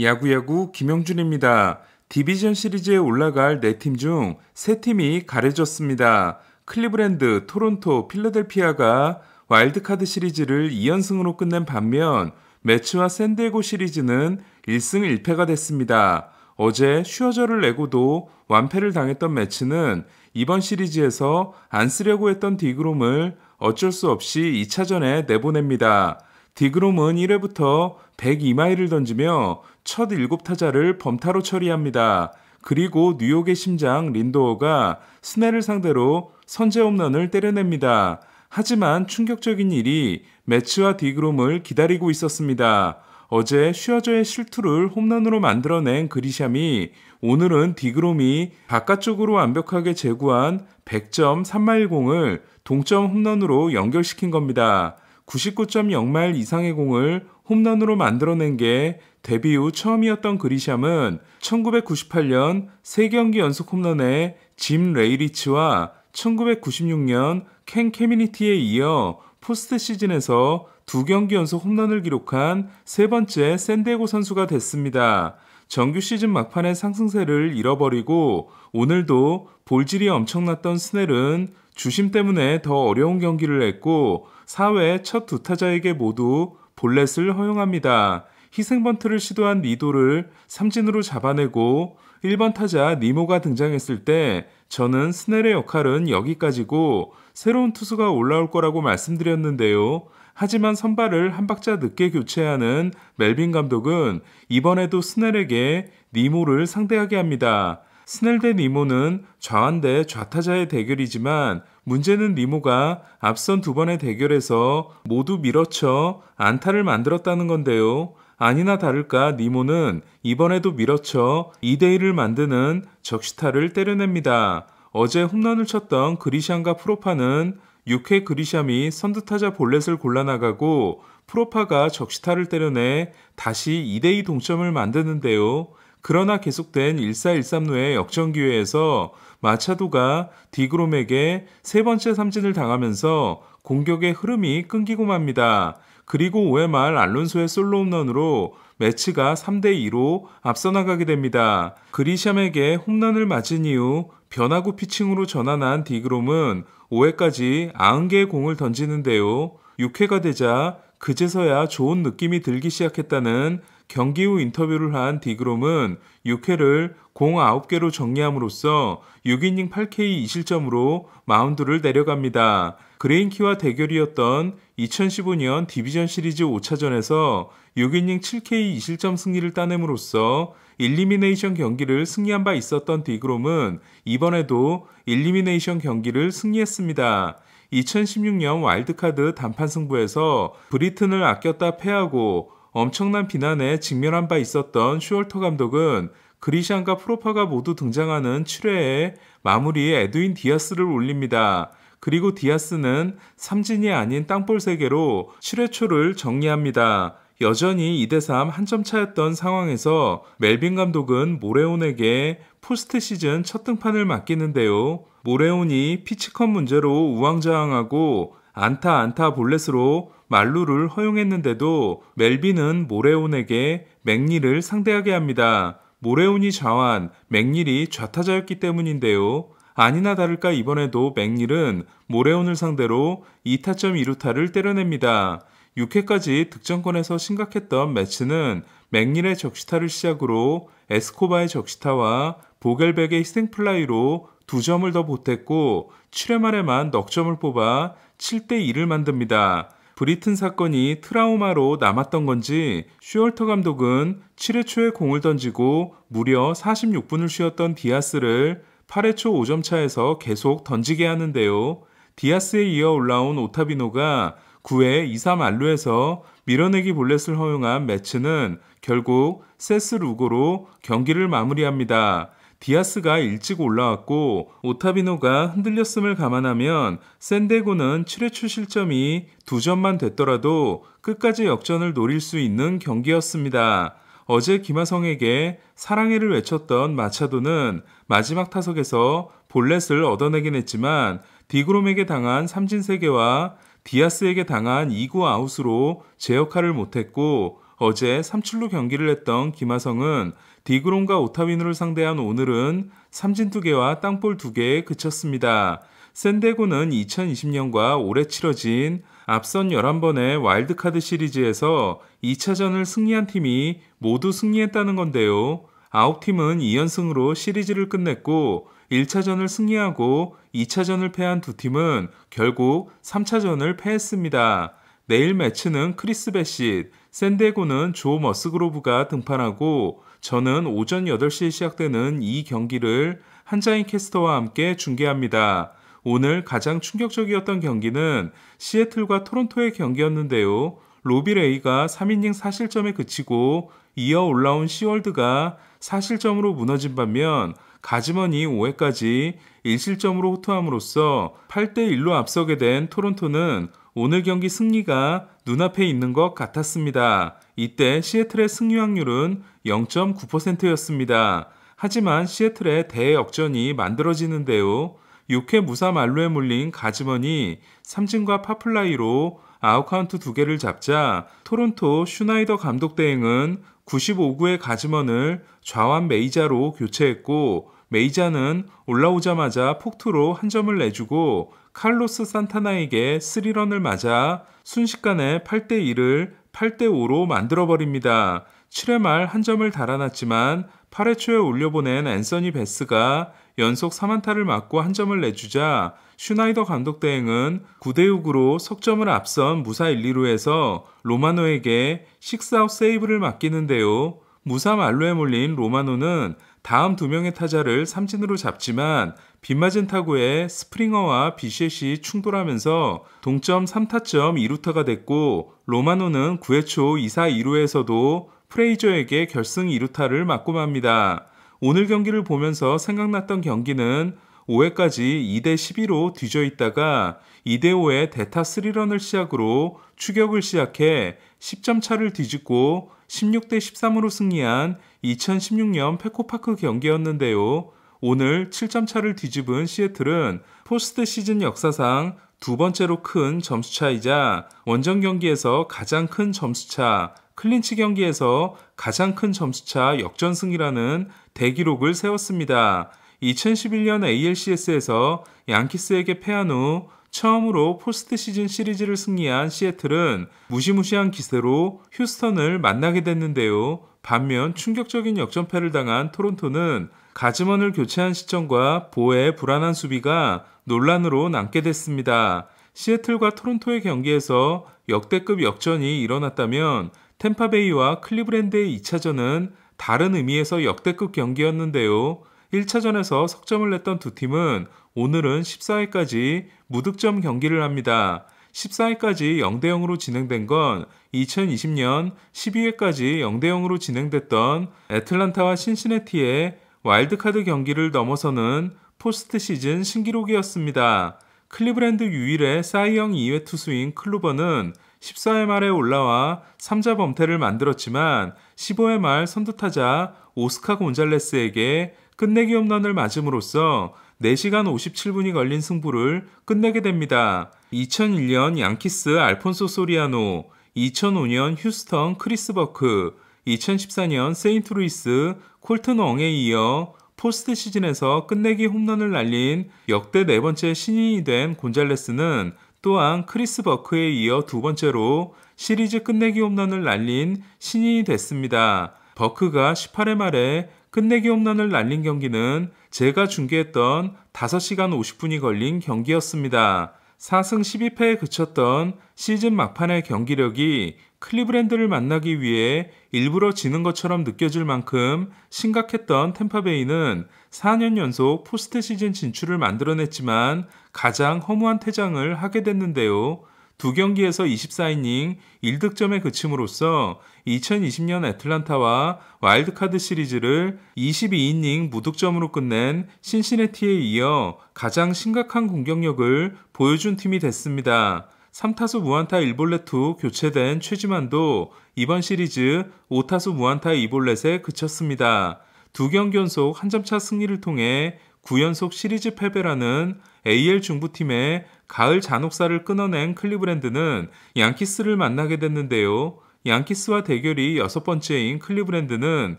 야구야구 김영준입니다. 디비전 시리즈에 올라갈 4팀 중 3팀이 가려졌습니다. 클리브랜드, 토론토, 필라델피아가 와일드카드 시리즈를 2연승으로 끝낸 반면 매츠와 샌디에고 시리즈는 1승 1패가 됐습니다. 어제 슈어저를 내고도 완패를 당했던 매츠는 이번 시리즈에서 안 쓰려고 했던 디그롬을 어쩔 수 없이 2차전에 내보냅니다. 디그롬은 1회부터 102마일을 던지며 첫 7타자를 범타로 처리합니다. 그리고 뉴욕의 심장 린도어가 스넬을 상대로 선제 홈런을 때려냅니다. 하지만 충격적인 일이 매츠와 디그롬을 기다리고 있었습니다. 어제 슈어저의 실투를 홈런으로 만들어낸 그리샴이 오늘은 디그롬이 바깥쪽으로 완벽하게 제구한 100.3마일 공을 동점 홈런으로 연결시킨 겁니다. 99.0마일 이상의 공을 홈런으로 만들어낸 게 데뷔 후 처음이었던 그리샴은 1998년 3경기 연속 홈런에 짐 레이리치와 1996년 켄 캐미니티에 이어 포스트 시즌에서 두 경기 연속 홈런을 기록한 세 번째 샌디에고 선수가 됐습니다. 정규 시즌 막판에 상승세를 잃어버리고 오늘도 볼질이 엄청났던 스넬은 주심 때문에 더 어려운 경기를 했고 사회 첫 두 타자에게 모두 볼넷을 허용합니다. 희생번트를 시도한 니도를 삼진으로 잡아내고 1번 타자 니모가 등장했을 때 저는 스넬의 역할은 여기까지고 새로운 투수가 올라올 거라고 말씀드렸는데요. 하지만 선발을 한 박자 늦게 교체하는 멜빈 감독은 이번에도 스넬에게 니모를 상대하게 합니다. 스넬 대 니모는 좌완 대 좌타자의 대결이지만 문제는 리모가 앞선 두 번의 대결에서 모두 밀어쳐 안타를 만들었다는 건데요. 아니나 다를까 니모는 이번에도 밀어쳐 2대1을 만드는 적시타를 때려냅니다. 어제 홈런을 쳤던 그리샴과 프로파는 6회 그리샴이 선두타자 볼넷을 골라나가고 프로파가 적시타를 때려내 다시 2대2 동점을 만드는데요. 그러나 계속된 1413루의 역전 기회에서 마차도가 디그롬에게 세 번째 삼진을 당하면서 공격의 흐름이 끊기고 맙니다. 그리고 5회 말 알론소의 솔로 홈런으로 매치가 3대 2로 앞서 나가게 됩니다. 그리샴에게 홈런을 맞은 이후 변화구 피칭으로 전환한 디그롬은 5회까지 90개의 공을 던지는데요. 6회가 되자 그제서야 좋은 느낌이 들기 시작했다는 경기 후 인터뷰를 한 디그롬은 6회를 공 9개로 정리함으로써 6이닝 8K 2실점으로 마운드를 내려갑니다. 그레인키와 대결이었던 2015년 디비전 시리즈 5차전에서 6이닝 7K 2실점 승리를 따냄으로써 일리미네이션 경기를 승리한 바 있었던 디그롬은 이번에도 일리미네이션 경기를 승리했습니다. 2016년 와일드카드 단판 승부에서 브리튼을 아꼈다 패하고 엄청난 비난에 직면한 바 있었던 슈얼터 감독은 그리샨과 프로파가 모두 등장하는 7회에 마무리에 에드윈 디아스를 올립니다. 그리고 디아스는 삼진이 아닌 땅볼 세개로 7회 초를 정리합니다. 여전히 2대3 한점 차였던 상황에서 멜빈 감독은 모레온에게 포스트 시즌 첫 등판을 맡기는데요. 모레온이 피치컷 문제로 우왕좌왕하고 안타 안타 볼넷으로 말루를 허용했는데도 멜빈은 모레온에게 맥닐을 상대하게 합니다. 모레온이 좌완, 맥닐이 좌타자였기 때문인데요. 아니나 다를까 이번에도 맥닐은 모레온을 상대로 2타점 2루타를 때려냅니다. 6회까지 득점권에서 심각했던 매츠는 맥닐의 적시타를 시작으로 에스코바의 적시타와 보겔백의 희생플라이로 2 점을 더 보탰고 7회 말에만 넉점을 뽑아 7대 2를 만듭니다. 브리튼 사건이 트라우마로 남았던 건지 슈얼터 감독은 7회 초에 공을 던지고 무려 46분을 쉬었던 디아스를 8회 초 5점 차에서 계속 던지게 하는데요. 디아스에 이어 올라온 오타비노가 9회 2, 3안루에서 밀어내기 볼넷을 허용한 매츠는 결국 세스 루고로 경기를 마무리합니다. 디아스가 일찍 올라왔고 오타비노가 흔들렸음을 감안하면 샌데고는 7회출 실점이 2점만 됐더라도 끝까지 역전을 노릴 수 있는 경기였습니다. 어제 김하성에게 사랑해를 외쳤던 마차도는 마지막 타석에서 볼넷을 얻어내긴 했지만 디그롬에게 당한 삼진 세개와 디아스에게 당한 2구 아웃으로 제 역할을 못했고 어제 3칠루 경기를 했던 김하성은 디그론과 오타윈으로 상대한 오늘은 삼진 2개와 땅볼 2개에 그쳤습니다. 샌데고는 2020년과 올해 치러진 앞선 11번의 와일드카드 시리즈에서 2차전을 승리한 팀이 모두 승리했다는 건데요. 9팀은 2연승으로 시리즈를 끝냈고 1차전을 승리하고 2차전을 패한 두 팀은 결국 3차전을 패했습니다. 내일 매치는 크리스 베시 샌디에고는 조 머스그로브가 등판하고 저는 오전 8시에 시작되는 이 경기를 한자인 캐스터와 함께 중계합니다. 오늘 가장 충격적이었던 경기는 시애틀과 토론토의 경기였는데요. 로비 레이가 3이닝 사실점에 그치고 이어 올라온 시월드가 사실점으로 무너진 반면 가지머니 5회까지 1실점으로 호투함으로써 8대 1로 앞서게 된 토론토는 오늘 경기 승리가 눈앞에 있는 것 같았습니다. 이때 시애틀의 승리 확률은 0.9%였습니다. 하지만 시애틀의 대역전이 만들어지는데요. 6회 무사 말루에 몰린 가즈먼이 삼진과 파플라이로 아웃카운트 두 개를 잡자 토론토 슈나이더 감독 대행은 95구의 가즈먼을 좌완 메이자로 교체했고 메이자는 올라오자마자 폭투로 한 점을 내주고 칼로스 산타나에게 3런을 맞아 순식간에 8대 1을 8대 5로 만들어 버립니다. 7회 말 한 점을 달아났지만 8회 초에 올려보낸 앤서니 베스가 연속 3안타를 맞고 한 점을 내주자 슈나이더 감독 대행은 9대 6으로 석점을 앞선 무사 1, 2루에서 로마노에게 6아웃 세이브를 맡기는데요. 무사 말로에 몰린 로마노는 다음 두 명의 타자를 삼진으로 잡지만 빗맞은 타구에 스프링어와 비셰시 충돌하면서 동점 3타점 2루타가 됐고 로마노는 9회 초 2사 2루에서도 프레이저에게 결승 2루타를 맞고 맙니다. 오늘 경기를 보면서 생각났던 경기는 5회까지 2대 12로 뒤져 있다가 2대 5의 대타 3런을 시작으로 추격을 시작해 10점 차를 뒤집고 16대 13으로 승리한 2016년 페코파크 경기였는데요. 오늘 7점 차를 뒤집은 시애틀은 포스트 시즌 역사상 두 번째로 큰 점수차이자 원정 경기에서 가장 큰 점수차, 클린치 경기에서 가장 큰 점수차 역전승이라는 대기록을 세웠습니다. 2011년 ALCS에서 양키스에게 패한 후 처음으로 포스트 시즌 시리즈를 승리한 시애틀은 무시무시한 기세로 휴스턴을 만나게 됐는데요. 반면 충격적인 역전패를 당한 토론토는 가즈먼을 교체한 시점과 보의 불안한 수비가 논란으로 남게 됐습니다. 시애틀과 토론토의 경기에서 역대급 역전이 일어났다면 템파베이와 클리브랜드의 2차전은 다른 의미에서 역대급 경기였는데요. 1차전에서 석점을 냈던 두 팀은 오늘은 14회까지 무득점 경기를 합니다. 14회까지 0대0으로 진행된 건 2020년 12회까지 0대0으로 진행됐던 애틀란타와 신시내티의 와일드카드 경기를 넘어서는 포스트 시즌 신기록이었습니다. 클리브랜드 유일의 사이영 2회 투수인 클루버는 14회 말에 올라와 3자 범퇴를 만들었지만 15회 말 선두타자 오스카 곤잘레스에게 끝내기 홈런을 맞음으로써 4시간 57분이 걸린 승부를 끝내게 됩니다. 2001년 양키스 알폰소 소리아노, 2005년 휴스턴 크리스 버크, 2014년 세인트루이스 콜튼 엉에 이어 포스트 시즌에서 끝내기 홈런을 날린 역대 네 번째 신인이 된 곤잘레스는 또한 크리스 버크에 이어 두 번째로 시리즈 끝내기 홈런을 날린 신인이 됐습니다. 버크가 18회 말에 끝내기 홈런을 날린 경기는 제가 중계했던 5시간 50분이 걸린 경기였습니다. 4승 12패에 그쳤던 시즌 막판의 경기력이 클리브랜드를 만나기 위해 일부러 지는 것처럼 느껴질 만큼 심각했던 템파베이는 4년 연속 포스트 시즌 진출을 만들어냈지만 가장 허무한 퇴장을 하게 됐는데요. 두 경기에서 24이닝 1득점에 그침으로써 2020년 애틀란타와 와일드카드 시리즈를 22이닝 무득점으로 끝낸 신시내티에 이어 가장 심각한 공격력을 보여준 팀이 됐습니다. 3타수 무안타 1볼렛후 교체된 최지만도 이번 시리즈 5타수 무안타 2볼렛에 그쳤습니다. 두 경기 연속 한점차 승리를 통해 9연속 시리즈 패배라는 AL 중부팀의 가을 잔혹사를 끊어낸 클리브랜드는 양키스를 만나게 됐는데요. 양키스와 대결이 여섯 번째인 클리브랜드는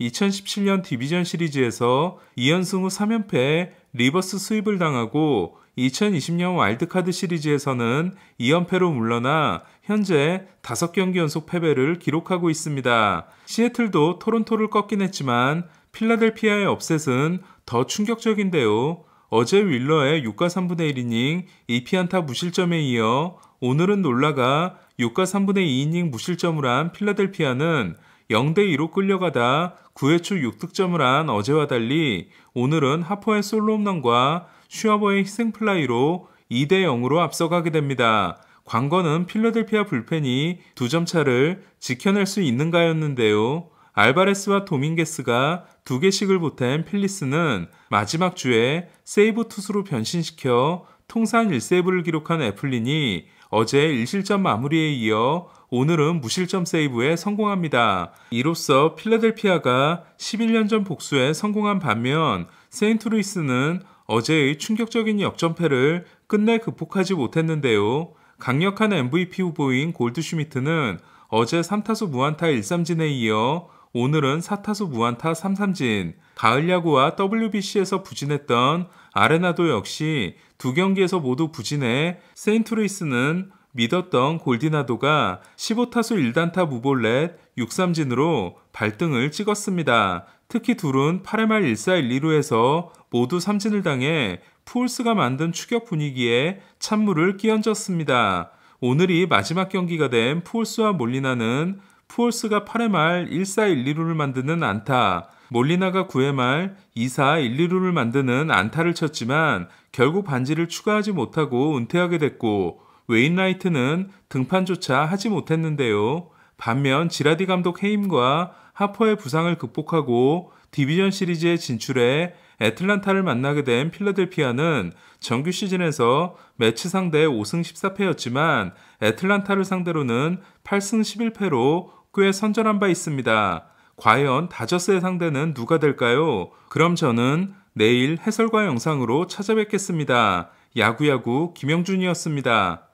2017년 디비전 시리즈에서 2연승 후 3연패 리버스 수입을 당하고 2020년 와일드카드 시리즈에서는 2연패로 물러나 현재 5경기 연속 패배를 기록하고 있습니다. 시애틀도 토론토를 꺾긴 했지만 필라델피아의 업셋은 더 충격적인데요. 어제 윌러의 6가 3분의 1이닝 2피안타 무실점에 이어 오늘은 놀라가 6가 3분의 2이닝 무실점을 한 필라델피아는 0대2로 끌려가다 9회 초 6득점을 한 어제와 달리 오늘은 하퍼의 솔로 홈런과 슈아버의 희생플라이로 2대0으로 앞서가게 됩니다. 관건은 필라델피아 불펜이 두점 차를 지켜낼 수 있는가였는데요. 알바레스와 도밍게스가 두 개씩을 보탠 필리스는 마지막 주에 세이브 투수로 변신시켜 통산 1세이브를 기록한 애플린이 어제 1실점 마무리에 이어 오늘은 무실점 세이브에 성공합니다. 이로써 필라델피아가 11년 전 복수에 성공한 반면 세인트루이스는 어제의 충격적인 역전패를 끝내 극복하지 못했는데요. 강력한 MVP 후보인 골드슈미트는 어제 3타수 무한타 1삼진에 이어 오늘은 사타수 무안타 3삼진, 가을 야구와 WBC에서 부진했던 아레나도 역시 두 경기에서 모두 부진해 세인트루이스는 믿었던 골디나도가 15타수 1단타 무볼렛6 3진으로 발등을 찍었습니다. 특히 둘은 8회 말1 4 1루에서 2 모두 삼진을 당해 풀스가 만든 추격 분위기에 찬물을 끼얹었습니다. 오늘이 마지막 경기가 된풀스와 몰리나는 푸올스가 8회 말 1-4-1-2루를 만드는 안타, 몰리나가 9회 말 2-4-1-2루를 만드는 안타를 쳤지만 결국 반지를 추가하지 못하고 은퇴하게 됐고 웨인라이트는 등판조차 하지 못했는데요. 반면 지라디 감독 해임과 하퍼의 부상을 극복하고 디비전 시리즈에 진출해 애틀란타를 만나게 된 필라델피아는 정규 시즌에서 매치 상대 5승 14패였지만 애틀란타를 상대로는 8승 11패로 꽤 선전한 바 있습니다. 과연 다저스의 상대는 누가 될까요? 그럼 저는 내일 해설과 영상으로 찾아뵙겠습니다. 야구야구 김영준이었습니다.